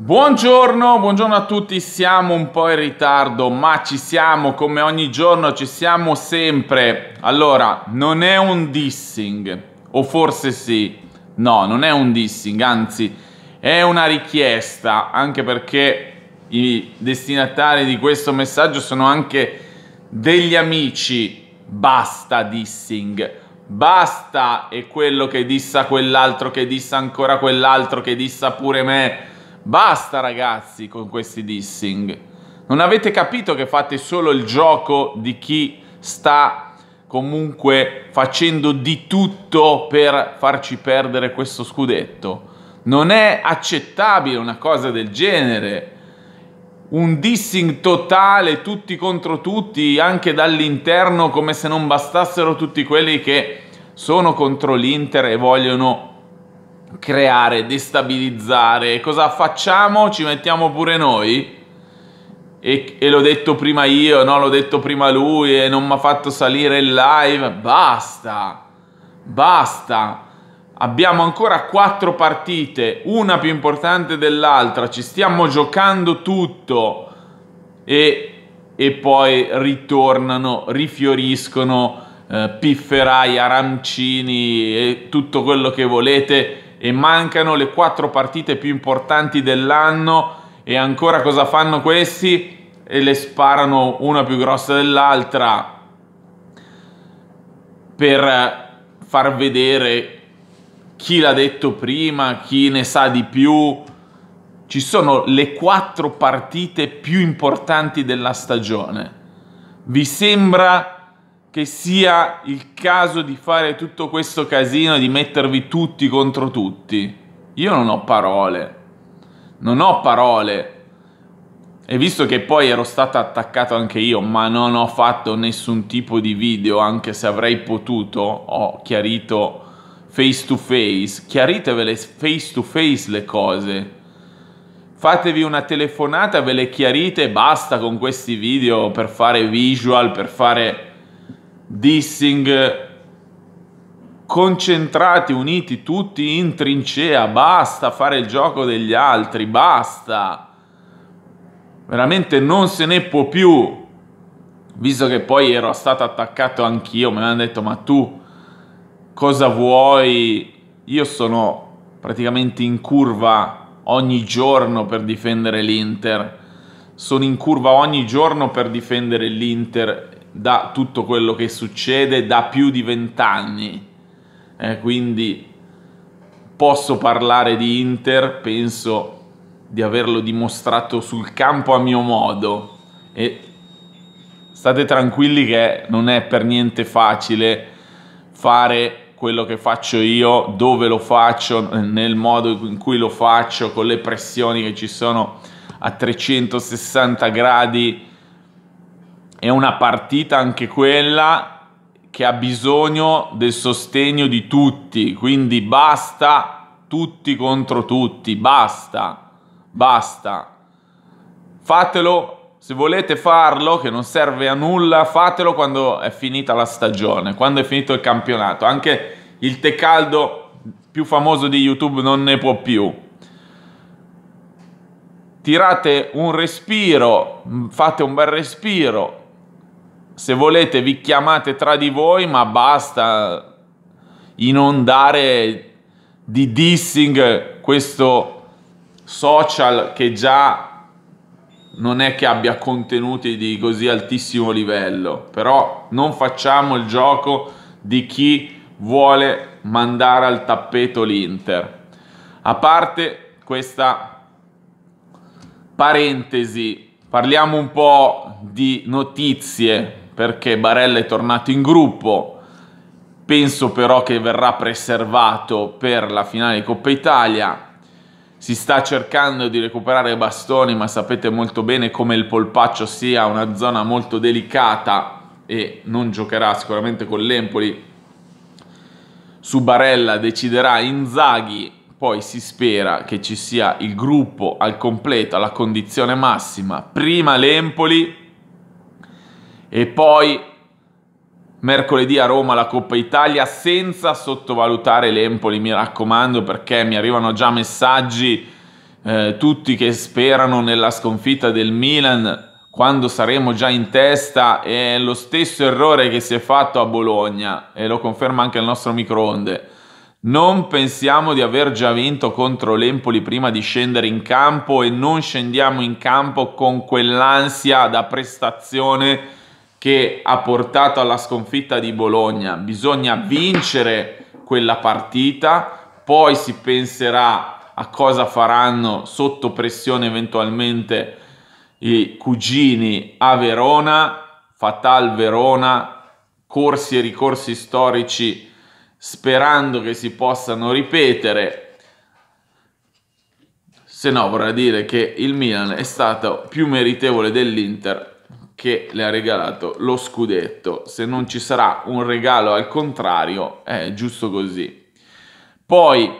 Buongiorno, buongiorno a tutti, siamo un po' in ritardo ma ci siamo come ogni giorno, ci siamo sempre. Allora, non è un dissing, o forse sì, no, non è un dissing, anzi è una richiesta, anche perché i destinatari di questo messaggio sono anche degli amici. Basta dissing. Basta è quello che dissa quell'altro, che dissa ancora quell'altro, che dissa pure me Basta ragazzi con questi dissing. Non avete capito che fate solo il gioco di chi sta comunque facendo di tutto per farci perdere questo scudetto. Non è accettabile una cosa del genere. Un dissing totale, tutti contro tutti, anche dall'interno, come se non bastassero tutti quelli che sono contro l'Inter e vogliono creare, destabilizzare. Cosa facciamo? Ci mettiamo pure noi? E, e l'ho detto prima io, no? L'ho detto prima lui e non mi ha fatto salire il live. Basta! Basta! Abbiamo ancora quattro partite, una più importante dell'altra, ci stiamo giocando tutto e, e poi ritornano, rifioriscono eh, pifferai, arancini e tutto quello che volete e mancano le quattro partite più importanti dell'anno e ancora cosa fanno questi? E le sparano una più grossa dell'altra per far vedere chi l'ha detto prima, chi ne sa di più. Ci sono le quattro partite più importanti della stagione. Vi sembra che sia il caso di fare tutto questo casino, di mettervi tutti contro tutti. Io non ho parole. Non ho parole. E visto che poi ero stato attaccato anche io, ma non ho fatto nessun tipo di video, anche se avrei potuto, ho chiarito face to face. Chiaritevele face to face le cose. Fatevi una telefonata, ve le chiarite e basta con questi video per fare visual, per fare dissing concentrati, uniti tutti in trincea, basta fare il gioco degli altri, basta. Veramente non se ne può più. Visto che poi ero stato attaccato anch'io, mi hanno detto "Ma tu cosa vuoi? Io sono praticamente in curva ogni giorno per difendere l'Inter. Sono in curva ogni giorno per difendere l'Inter da tutto quello che succede da più di vent'anni. Eh, quindi posso parlare di Inter, penso di averlo dimostrato sul campo a mio modo e state tranquilli che non è per niente facile fare quello che faccio io, dove lo faccio, nel modo in cui lo faccio, con le pressioni che ci sono a 360 gradi è una partita anche quella che ha bisogno del sostegno di tutti, quindi basta tutti contro tutti, basta, basta. Fatelo se volete farlo, che non serve a nulla, fatelo quando è finita la stagione, quando è finito il campionato. Anche il Tecaldo più famoso di YouTube non ne può più. Tirate un respiro, fate un bel respiro, se volete vi chiamate tra di voi, ma basta inondare di dissing questo social che già non è che abbia contenuti di così altissimo livello, però non facciamo il gioco di chi vuole mandare al tappeto l'Inter. A parte questa parentesi, parliamo un po' di notizie perché Barella è tornato in gruppo, penso però che verrà preservato per la finale di Coppa Italia. Si sta cercando di recuperare bastoni, ma sapete molto bene come il polpaccio sia una zona molto delicata e non giocherà sicuramente con l'Empoli. Su Barella deciderà Inzaghi, poi si spera che ci sia il gruppo al completo, alla condizione massima, prima l'Empoli e poi mercoledì a Roma la Coppa Italia senza sottovalutare l'Empoli, mi raccomando, perché mi arrivano già messaggi eh, tutti che sperano nella sconfitta del Milan quando saremo già in testa è lo stesso errore che si è fatto a Bologna e lo conferma anche il nostro microonde. Non pensiamo di aver già vinto contro l'Empoli prima di scendere in campo e non scendiamo in campo con quell'ansia da prestazione che ha portato alla sconfitta di Bologna. Bisogna vincere quella partita, poi si penserà a cosa faranno sotto pressione eventualmente i cugini a Verona, Fatal Verona, corsi e ricorsi storici sperando che si possano ripetere. Se no vorrà dire che il Milan è stato più meritevole dell'Inter che le ha regalato lo scudetto. Se non ci sarà un regalo al contrario, è giusto così. Poi,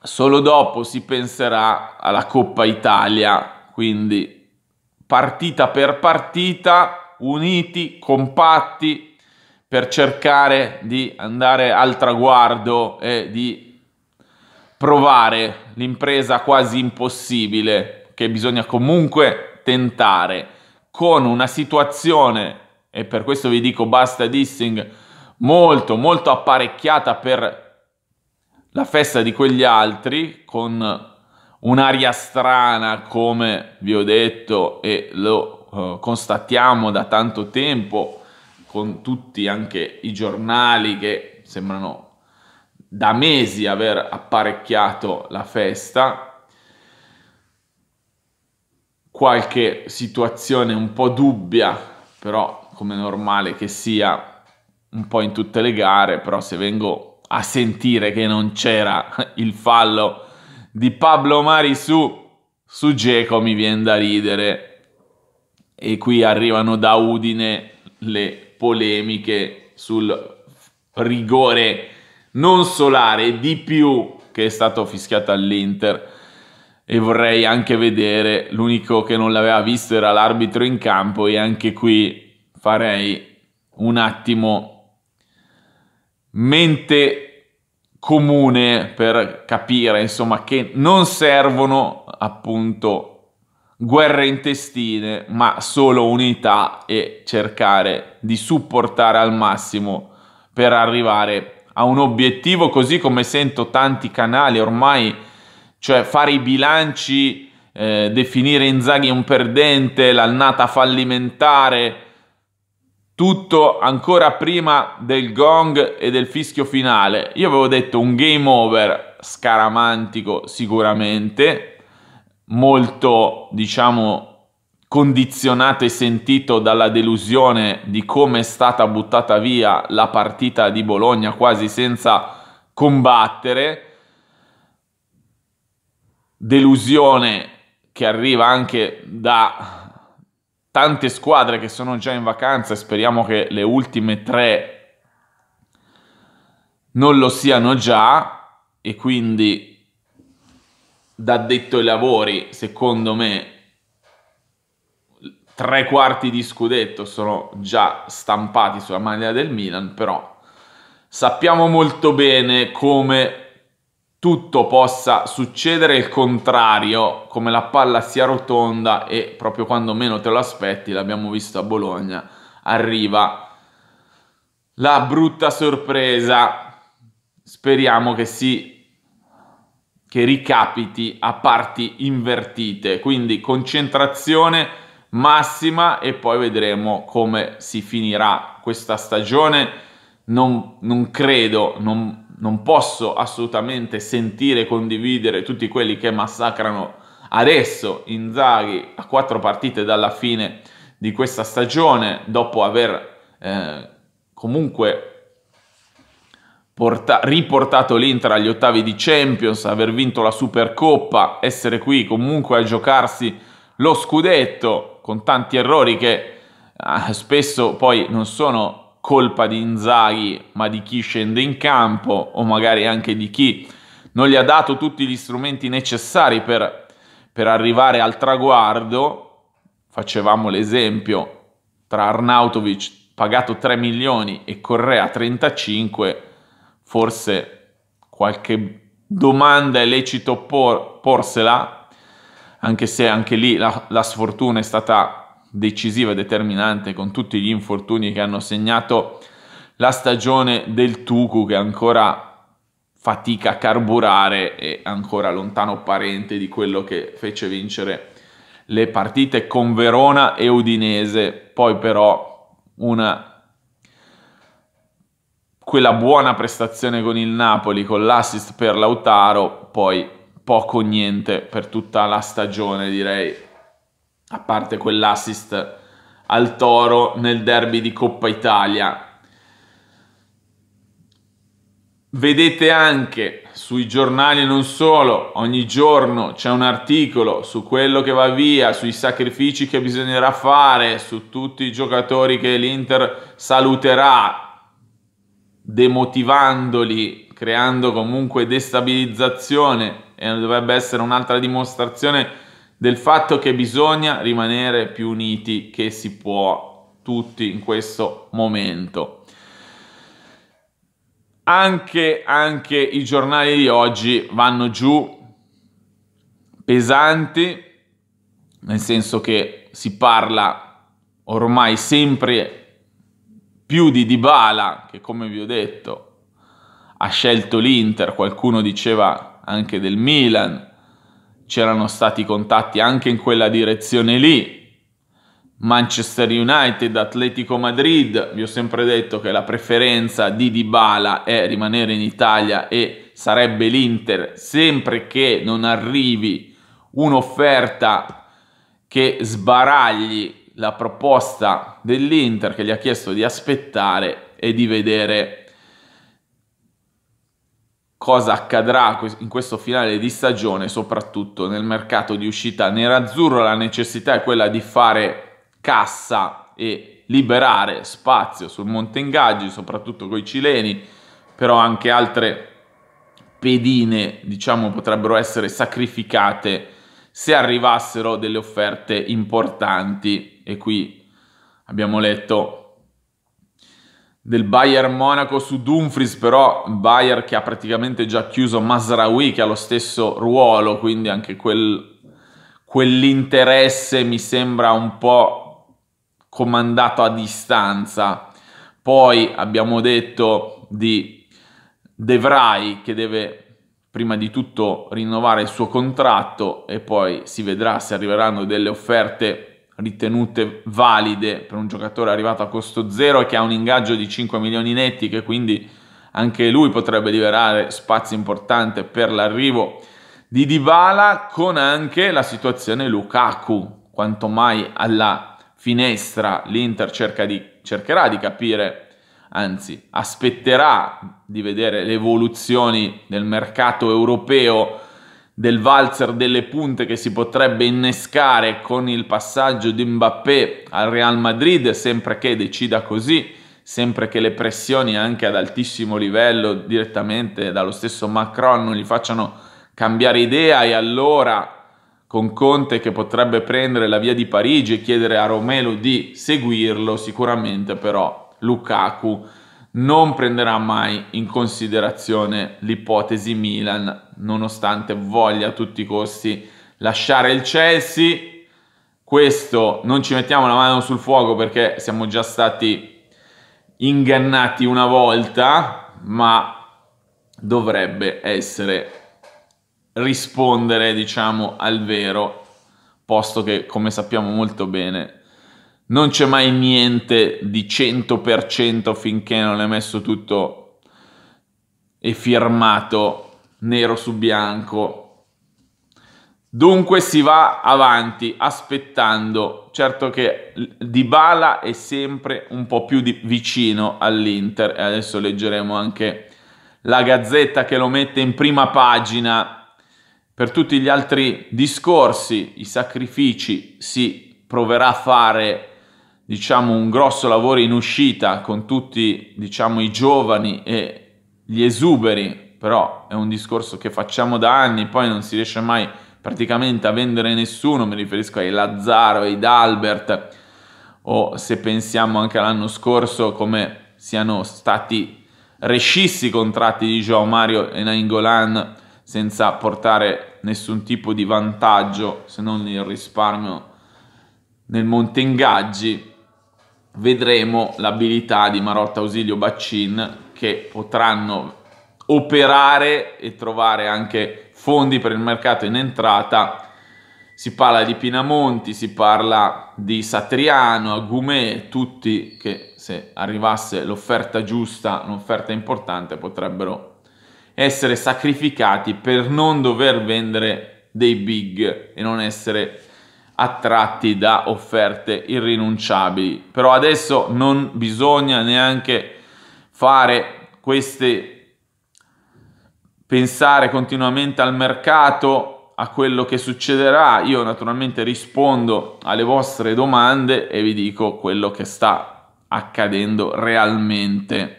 solo dopo si penserà alla Coppa Italia, quindi partita per partita, uniti, compatti, per cercare di andare al traguardo e di provare l'impresa quasi impossibile che bisogna comunque tentare con una situazione, e per questo vi dico basta dissing, molto molto apparecchiata per la festa di quegli altri, con un'aria strana come vi ho detto e lo eh, constatiamo da tanto tempo, con tutti anche i giornali che sembrano da mesi aver apparecchiato la festa qualche situazione un po' dubbia, però come normale che sia un po' in tutte le gare, però se vengo a sentire che non c'era il fallo di Pablo Mari su, su Geco mi viene da ridere e qui arrivano da Udine le polemiche sul rigore non solare di più che è stato fischiato all'Inter e vorrei anche vedere, l'unico che non l'aveva visto era l'arbitro in campo e anche qui farei un attimo mente comune per capire insomma che non servono appunto guerre intestine ma solo unità e cercare di supportare al massimo per arrivare a un obiettivo così come sento tanti canali ormai cioè fare i bilanci, eh, definire Inzaghi un perdente, l'annata fallimentare, tutto ancora prima del gong e del fischio finale. Io avevo detto un game over scaramantico sicuramente, molto diciamo condizionato e sentito dalla delusione di come è stata buttata via la partita di Bologna quasi senza combattere delusione che arriva anche da tante squadre che sono già in vacanza e speriamo che le ultime tre non lo siano già e quindi da detto ai lavori secondo me tre quarti di scudetto sono già stampati sulla maglia del Milan però sappiamo molto bene come tutto possa succedere il contrario, come la palla sia rotonda e proprio quando meno te lo aspetti, l'abbiamo visto a Bologna, arriva la brutta sorpresa. Speriamo che si che ricapiti a parti invertite, quindi concentrazione massima e poi vedremo come si finirà questa stagione. Non, non credo, non, non posso assolutamente sentire e condividere tutti quelli che massacrano adesso Inzaghi a quattro partite dalla fine di questa stagione, dopo aver eh, comunque porta- riportato l'Inter agli ottavi di Champions, aver vinto la Supercoppa, essere qui comunque a giocarsi lo scudetto con tanti errori che eh, spesso poi non sono colpa di Inzaghi, ma di chi scende in campo o magari anche di chi non gli ha dato tutti gli strumenti necessari per, per arrivare al traguardo. Facevamo l'esempio tra Arnautovic pagato 3 milioni e Correa 35, forse qualche domanda è lecito por, porsela, anche se anche lì la, la sfortuna è stata decisiva e determinante con tutti gli infortuni che hanno segnato la stagione del Tuku che ancora fatica a carburare e ancora lontano parente di quello che fece vincere le partite con Verona e Udinese, poi però una quella buona prestazione con il Napoli, con l'assist per Lautaro, poi poco o niente per tutta la stagione, direi a parte quell'assist al Toro nel derby di Coppa Italia. Vedete anche sui giornali non solo, ogni giorno c'è un articolo su quello che va via, sui sacrifici che bisognerà fare, su tutti i giocatori che l'Inter saluterà, demotivandoli, creando comunque destabilizzazione e dovrebbe essere un'altra dimostrazione del fatto che bisogna rimanere più uniti che si può tutti in questo momento. Anche, anche i giornali di oggi vanno giù pesanti, nel senso che si parla ormai sempre più di Dybala, che come vi ho detto ha scelto l'Inter, qualcuno diceva anche del Milan, c'erano stati contatti anche in quella direzione lì. Manchester United, Atletico Madrid, vi ho sempre detto che la preferenza di Dybala è rimanere in Italia e sarebbe l'Inter, sempre che non arrivi un'offerta che sbaragli la proposta dell'Inter che gli ha chiesto di aspettare e di vedere cosa accadrà in questo finale di stagione, soprattutto nel mercato di uscita nerazzurro, la necessità è quella di fare cassa e liberare spazio sul monte ingaggi, soprattutto con i cileni, però anche altre pedine, diciamo, potrebbero essere sacrificate se arrivassero delle offerte importanti e qui abbiamo letto del Bayern Monaco su Dumfries, però Bayern che ha praticamente già chiuso Masraoui che ha lo stesso ruolo, quindi anche quel, quell'interesse mi sembra un po' comandato a distanza. Poi abbiamo detto di De Vrij che deve prima di tutto rinnovare il suo contratto e poi si vedrà se arriveranno delle offerte ritenute valide per un giocatore arrivato a costo zero e che ha un ingaggio di 5 milioni netti che quindi anche lui potrebbe liberare spazio importante per l'arrivo di Dybala con anche la situazione Lukaku quanto mai alla finestra l'Inter di, cercherà di capire anzi aspetterà di vedere le evoluzioni del mercato europeo del valzer delle punte che si potrebbe innescare con il passaggio di Mbappé al Real Madrid, sempre che decida così, sempre che le pressioni anche ad altissimo livello direttamente dallo stesso Macron non gli facciano cambiare idea e allora con Conte che potrebbe prendere la via di Parigi e chiedere a Romelo di seguirlo, sicuramente però Lukaku non prenderà mai in considerazione l'ipotesi Milan, nonostante voglia a tutti i costi lasciare il Chelsea. Questo non ci mettiamo la mano sul fuoco perché siamo già stati ingannati una volta, ma dovrebbe essere rispondere, diciamo, al vero, posto che come sappiamo molto bene non c'è mai niente di 100% finché non è messo tutto e firmato nero su bianco. Dunque si va avanti aspettando, certo che Dybala è sempre un po' più di, vicino all'Inter e adesso leggeremo anche la gazzetta che lo mette in prima pagina. Per tutti gli altri discorsi, i sacrifici si proverà a fare diciamo, un grosso lavoro in uscita con tutti diciamo, i giovani e gli esuberi, però è un discorso che facciamo da anni, poi non si riesce mai praticamente a vendere nessuno, mi riferisco ai Lazzaro, ai Dalbert, o se pensiamo anche all'anno scorso come siano stati rescissi i contratti di Joao Mario e Nainggolan senza portare nessun tipo di vantaggio se non il risparmio nel monte ingaggi vedremo l'abilità di Marotta Ausilio Baccin che potranno operare e trovare anche fondi per il mercato in entrata. Si parla di Pinamonti, si parla di Satriano, Agumè, tutti che se arrivasse l'offerta giusta, un'offerta importante, potrebbero essere sacrificati per non dover vendere dei big e non essere attratti da offerte irrinunciabili. Però adesso non bisogna neanche fare queste pensare continuamente al mercato, a quello che succederà. Io naturalmente rispondo alle vostre domande e vi dico quello che sta accadendo realmente.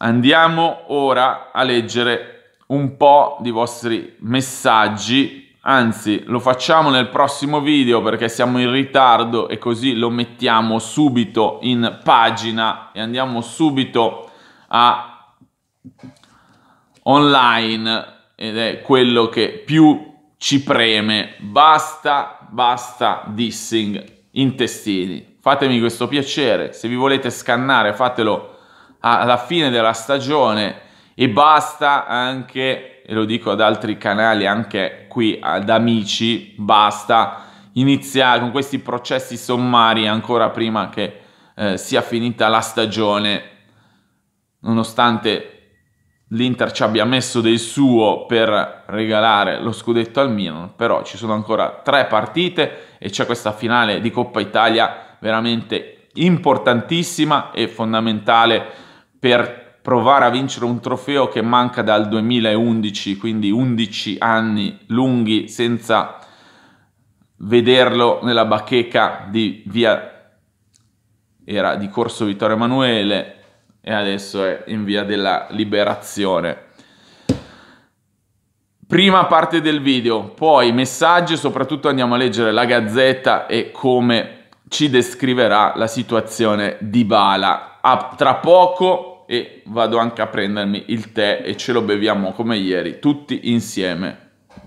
Andiamo ora a leggere un po' di vostri messaggi Anzi, lo facciamo nel prossimo video perché siamo in ritardo e così lo mettiamo subito in pagina e andiamo subito a online ed è quello che più ci preme. Basta, basta dissing intestini. Fatemi questo piacere, se vi volete scannare fatelo alla fine della stagione e basta anche e lo dico ad altri canali anche qui ad amici, basta iniziare con questi processi sommari ancora prima che eh, sia finita la stagione, nonostante l'Inter ci abbia messo del suo per regalare lo scudetto al Milan, però ci sono ancora tre partite e c'è questa finale di Coppa Italia veramente importantissima e fondamentale per provare a vincere un trofeo che manca dal 2011, quindi 11 anni lunghi senza vederlo nella bacheca di via era di Corso Vittorio Emanuele e adesso è in via della liberazione. Prima parte del video, poi messaggi, soprattutto andiamo a leggere la gazzetta e come ci descriverà la situazione di Bala. A tra poco e vado anche a prendermi il tè e ce lo beviamo come ieri tutti insieme